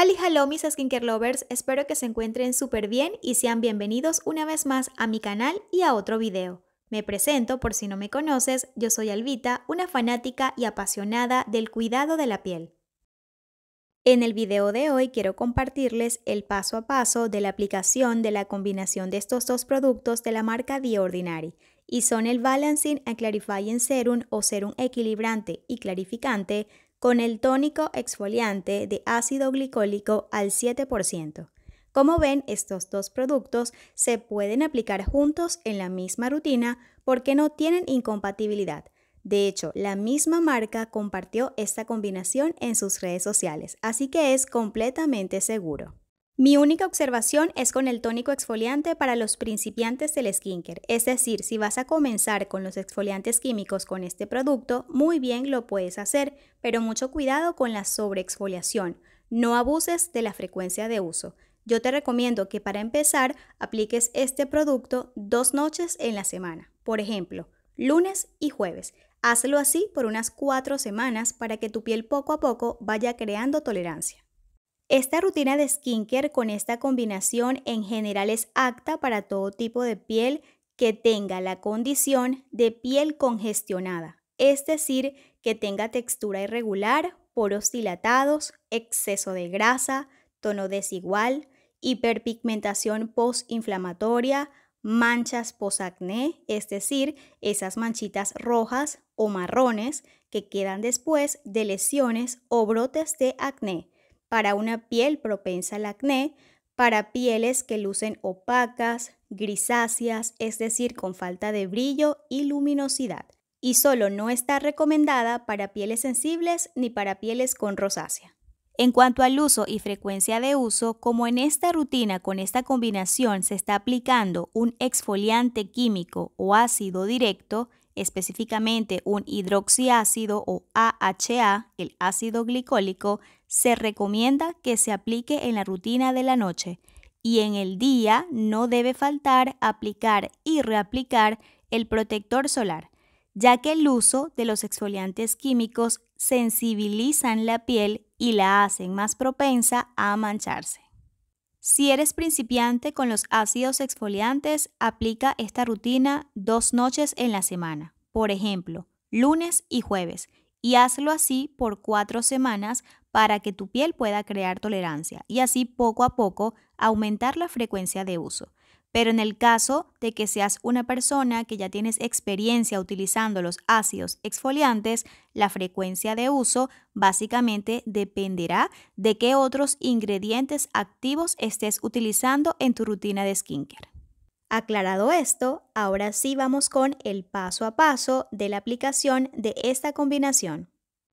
Hali hello mis skincare lovers, espero que se encuentren súper bien y sean bienvenidos una vez más a mi canal y a otro video. Me presento por si no me conoces, yo soy Alvita, una fanática y apasionada del cuidado de la piel. En el video de hoy quiero compartirles el paso a paso de la aplicación de la combinación de estos dos productos de la marca The Ordinary y son el Balancing and Clarifying Serum o Serum Equilibrante y Clarificante con el tónico exfoliante de ácido glicólico al 7%. Como ven, estos dos productos se pueden aplicar juntos en la misma rutina porque no tienen incompatibilidad. De hecho, la misma marca compartió esta combinación en sus redes sociales, así que es completamente seguro. Mi única observación es con el tónico exfoliante para los principiantes del skincare, es decir, si vas a comenzar con los exfoliantes químicos con este producto, muy bien lo puedes hacer, pero mucho cuidado con la sobreexfoliación. No abuses de la frecuencia de uso. Yo te recomiendo que para empezar apliques este producto dos noches en la semana, por ejemplo, lunes y jueves. Hazlo así por unas cuatro semanas para que tu piel poco a poco vaya creando tolerancia. Esta rutina de skincare con esta combinación en general es apta para todo tipo de piel que tenga la condición de piel congestionada, es decir, que tenga textura irregular, poros dilatados, exceso de grasa, tono desigual, hiperpigmentación postinflamatoria, manchas posacné, es decir, esas manchitas rojas o marrones que quedan después de lesiones o brotes de acné para una piel propensa al acné, para pieles que lucen opacas, grisáceas, es decir, con falta de brillo y luminosidad, y solo no está recomendada para pieles sensibles ni para pieles con rosácea. En cuanto al uso y frecuencia de uso, como en esta rutina con esta combinación se está aplicando un exfoliante químico o ácido directo, específicamente un hidroxiácido o AHA, el ácido glicólico, se recomienda que se aplique en la rutina de la noche y en el día no debe faltar aplicar y reaplicar el protector solar, ya que el uso de los exfoliantes químicos sensibilizan la piel y la hacen más propensa a mancharse. Si eres principiante con los ácidos exfoliantes, aplica esta rutina dos noches en la semana, por ejemplo, lunes y jueves, y hazlo así por cuatro semanas para que tu piel pueda crear tolerancia y así poco a poco aumentar la frecuencia de uso. Pero en el caso de que seas una persona que ya tienes experiencia utilizando los ácidos exfoliantes, la frecuencia de uso básicamente dependerá de qué otros ingredientes activos estés utilizando en tu rutina de skincare. Aclarado esto, ahora sí vamos con el paso a paso de la aplicación de esta combinación.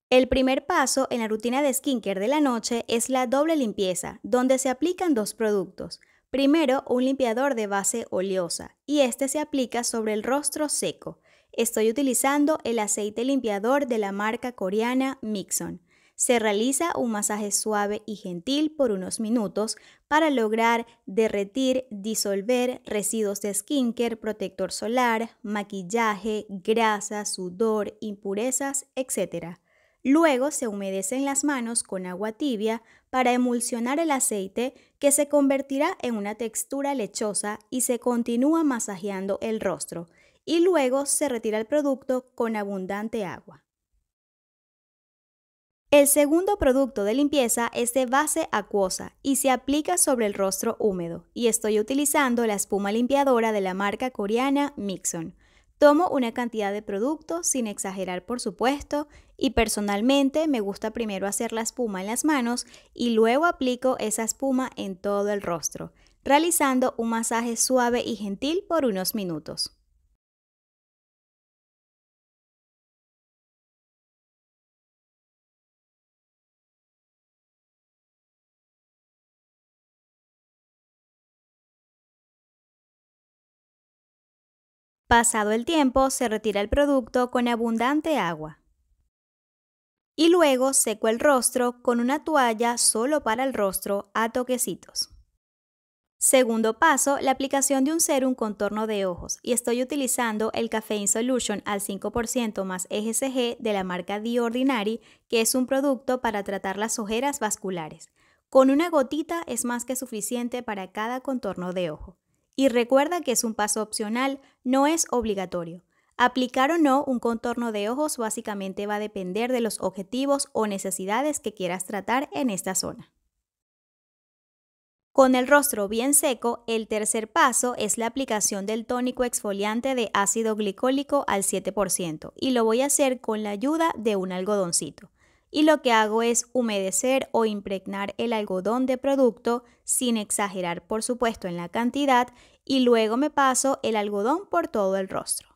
El primer paso en la rutina de skincare de la noche es la doble limpieza, donde se aplican dos productos. Primero, un limpiador de base oleosa y este se aplica sobre el rostro seco. Estoy utilizando el aceite limpiador de la marca coreana Mixon. Se realiza un masaje suave y gentil por unos minutos para lograr derretir, disolver residuos de skincare, protector solar, maquillaje, grasa, sudor, impurezas, etc. Luego se humedecen las manos con agua tibia para emulsionar el aceite que se convertirá en una textura lechosa y se continúa masajeando el rostro y luego se retira el producto con abundante agua. El segundo producto de limpieza es de base acuosa y se aplica sobre el rostro húmedo y estoy utilizando la espuma limpiadora de la marca coreana Mixon. Tomo una cantidad de producto, sin exagerar por supuesto, y personalmente me gusta primero hacer la espuma en las manos y luego aplico esa espuma en todo el rostro, realizando un masaje suave y gentil por unos minutos. Pasado el tiempo, se retira el producto con abundante agua. Y luego seco el rostro con una toalla solo para el rostro a toquecitos. Segundo paso, la aplicación de un serum contorno de ojos y estoy utilizando el Caffeine Solution al 5% más EGCG de la marca The Ordinary, que es un producto para tratar las ojeras vasculares. Con una gotita es más que suficiente para cada contorno de ojo. Y recuerda que es un paso opcional, no es obligatorio. Aplicar o no un contorno de ojos básicamente va a depender de los objetivos o necesidades que quieras tratar en esta zona. Con el rostro bien seco, el tercer paso es la aplicación del tónico exfoliante de ácido glicólico al 7% y lo voy a hacer con la ayuda de un algodoncito y lo que hago es humedecer o impregnar el algodón de producto, sin exagerar por supuesto en la cantidad, y luego me paso el algodón por todo el rostro.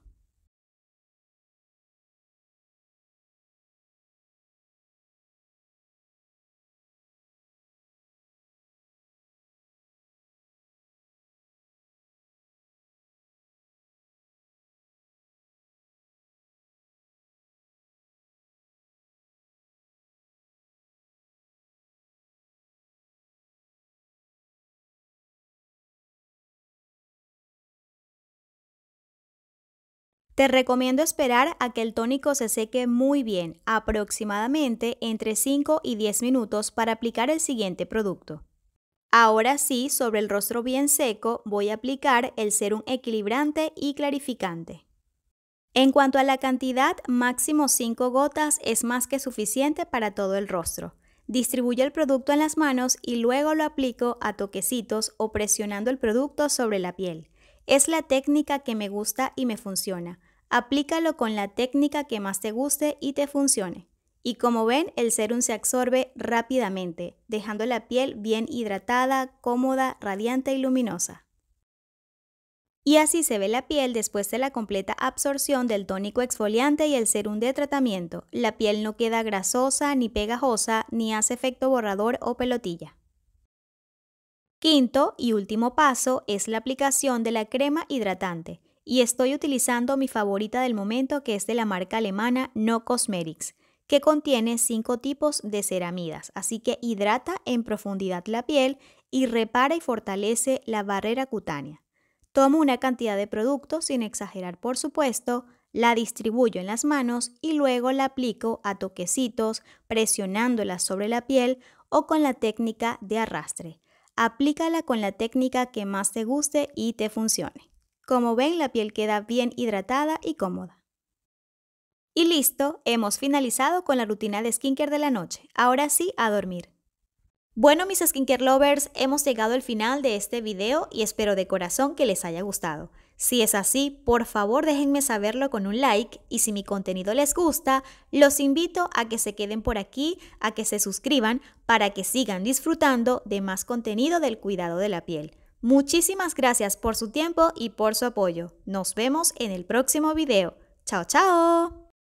Te recomiendo esperar a que el tónico se seque muy bien, aproximadamente entre 5 y 10 minutos para aplicar el siguiente producto. Ahora sí, sobre el rostro bien seco, voy a aplicar el serum equilibrante y clarificante. En cuanto a la cantidad, máximo 5 gotas es más que suficiente para todo el rostro. Distribuyo el producto en las manos y luego lo aplico a toquecitos o presionando el producto sobre la piel. Es la técnica que me gusta y me funciona. Aplícalo con la técnica que más te guste y te funcione. Y como ven, el serum se absorbe rápidamente, dejando la piel bien hidratada, cómoda, radiante y luminosa. Y así se ve la piel después de la completa absorción del tónico exfoliante y el serum de tratamiento. La piel no queda grasosa ni pegajosa, ni hace efecto borrador o pelotilla. Quinto y último paso es la aplicación de la crema hidratante y estoy utilizando mi favorita del momento que es de la marca alemana No Cosmetics, que contiene cinco tipos de ceramidas, así que hidrata en profundidad la piel y repara y fortalece la barrera cutánea. Tomo una cantidad de producto sin exagerar por supuesto, la distribuyo en las manos y luego la aplico a toquecitos presionándola sobre la piel o con la técnica de arrastre. Aplícala con la técnica que más te guste y te funcione. Como ven, la piel queda bien hidratada y cómoda. Y listo, hemos finalizado con la rutina de skincare de la noche. Ahora sí, a dormir. Bueno, mis skincare lovers, hemos llegado al final de este video y espero de corazón que les haya gustado. Si es así, por favor déjenme saberlo con un like y si mi contenido les gusta, los invito a que se queden por aquí, a que se suscriban para que sigan disfrutando de más contenido del cuidado de la piel. Muchísimas gracias por su tiempo y por su apoyo. Nos vemos en el próximo video. ¡Chao, chao!